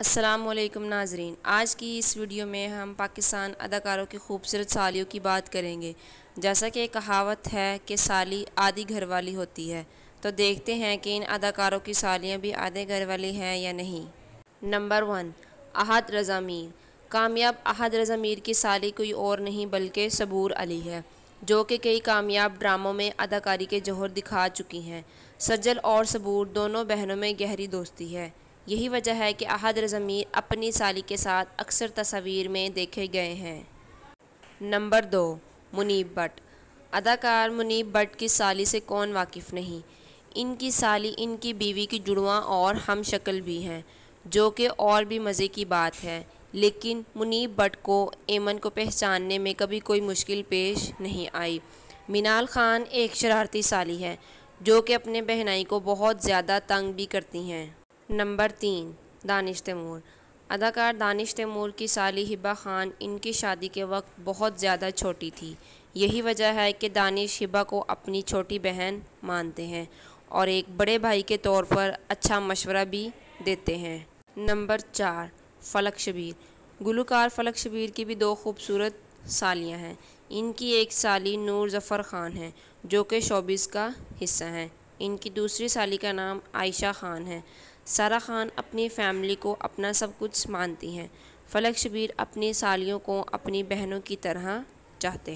असलकम नाजरीन आज की इस वीडियो में हम पाकिस्तान अदाकारों की खूबसूरत सालियों की बात करेंगे जैसा कि कहावत है कि साली आधी घरवाली होती है तो देखते हैं कि इन अदाकारों की सालियाँ भी आधे घरवाली हैं या नहीं नंबर वन अहद रज़ा मीर कामयाब अहद रज़ा मीर की साली कोई और नहीं बल्कि सबूर अली है जो कि कई कामयाब ड्रामों में अदाकारी के जौहर दिखा चुकी हैं सज्जल और सबूर दोनों बहनों में गहरी दोस्ती है यही वजह है कि अहद ज़मीर अपनी साली के साथ अक्सर तस्वीर में देखे गए हैं नंबर दो मुनीब भट्ट अदाकार मुनीब भट्ट की साली से कौन वाकिफ़ नहीं इनकी साली इनकी बीवी की जुड़वा और हम शक्ल भी हैं जो कि और भी मज़े की बात है लेकिन मुनीब भट्ट को एमन को पहचानने में कभी कोई मुश्किल पेश नहीं आई मीनाल खान एक शरारती साली है जो कि अपने बहनाई को बहुत ज़्यादा तंग भी करती हैं नंबर तीन दानिश तैमूर अदाकार दानिश तैमूर की साली हिबा खान इनकी शादी के वक्त बहुत ज़्यादा छोटी थी यही वजह है कि दानिश हिबा को अपनी छोटी बहन मानते हैं और एक बड़े भाई के तौर पर अच्छा मशवरा भी देते हैं नंबर चार फलक शबीर गुलकार फलक शबीर की भी दो खूबसूरत सालियां हैं इनकी एक साली नूर ज़फ़र ख़ान है जो कि शोबिस का हिस्सा हैं इनकी दूसरी साली का नाम आयशा ख़ान है सारा खान अपनी फैमिली को अपना सब कुछ मानती हैं फलक शबीर अपनी सालियों को अपनी बहनों की तरह चाहते हैं